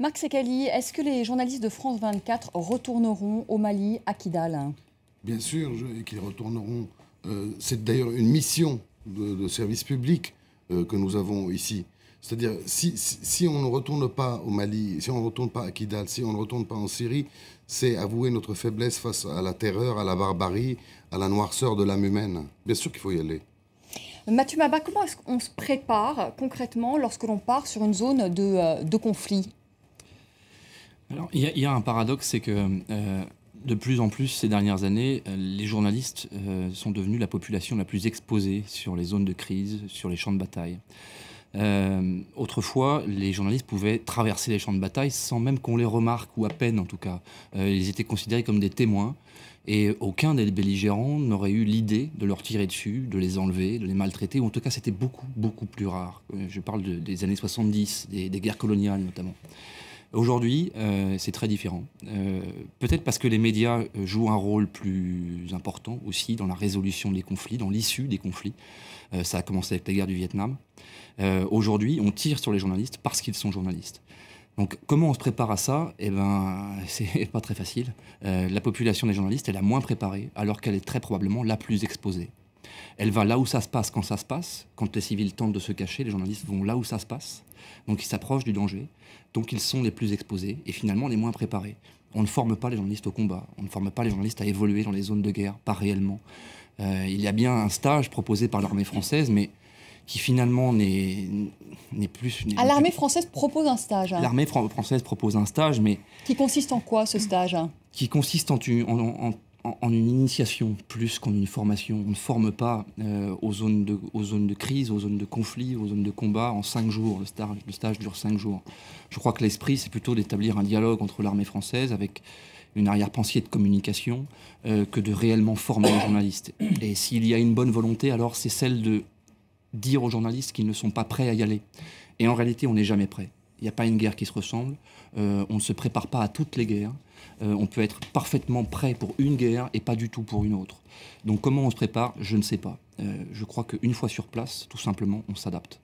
Marc Sekali, est-ce que les journalistes de France 24 retourneront au Mali, à Kidal Bien sûr qu'ils retourneront. Euh, c'est d'ailleurs une mission de, service public euh, que nous avons ici. C'est-à-dire, si, on ne retourne pas au Mali, si on ne retourne pas à Kidal, si on ne retourne pas en Syrie, c'est avouer notre faiblesse face à la terreur, à la barbarie, à la noirceur de l'âme humaine. Bien sûr qu'il faut y aller. Mathieu Mabat, comment est-ce qu'on se prépare concrètement lorsque l'on part sur une zone de euh, conflit alors, il y, a un paradoxe, c'est que euh, de plus en plus ces dernières années, euh, les journalistes euh, sont devenus la population la plus exposée sur les zones de crise, sur les champs de bataille. autrefois, les journalistes pouvaient traverser les champs de bataille sans même qu'on les remarque, ou à peine en tout cas. ils étaient considérés comme des témoins, et aucun des belligérants n'aurait eu l'idée de leur tirer dessus, de les enlever, de les maltraiter, ou en tout cas c'était beaucoup, beaucoup plus rare. Je parle des années 70, des guerres coloniales notamment. Aujourd'hui, euh, c'est très différent. Euh, peut-être parce que les médias euh, jouent un rôle plus important aussi dans la résolution des conflits, dans l'issue des conflits. ça a commencé avec la guerre du Vietnam. Aujourd'hui, on tire sur les journalistes parce qu'ils sont journalistes. Donc, comment on se prépare à ça Eh ben, c'est pas très facile. la population des journalistes est la moins préparée, alors qu'elle est très probablement la plus exposée. Elle va là où ça se passe quand ça se passe. Quand les civils tentent de se cacher, les journalistes vont là où ça se passe. Donc ils s'approchent du danger. Donc ils sont les plus exposés et finalement les moins préparés. On ne forme pas les journalistes au combat. On ne forme pas les journalistes à évoluer dans les zones de guerre, pas réellement. Euh, il y a bien un stage proposé par l'armée française, mais qui finalement n'est plus... À ah, l'armée française propose un stage. Hein. L'armée française propose un stage, mais... Qui consiste en quoi ce stage hein Qui consiste en, en, en en, une initiation plus qu'en une formation. On ne forme pas euh, aux, zones de, crise, aux zones de conflit, aux zones de combat en cinq jours. Le stage, dure cinq jours. Je crois que l'esprit, c'est plutôt d'établir un dialogue entre l'armée française avec une arrière-pensée de communication euh, que de réellement former les journalistes. Et s'il y a une bonne volonté, alors c'est celle de dire aux journalistes qu'ils ne sont pas prêts à y aller. Et en réalité, on n'est jamais prêt. Il n'y a pas une guerre qui se ressemble. Euh, on ne se prépare pas à toutes les guerres. Euh, on peut être parfaitement prêt pour une guerre et pas du tout pour une autre. Donc comment on se prépare, je ne sais pas. Euh, je crois qu'une fois sur place, tout simplement, on s'adapte.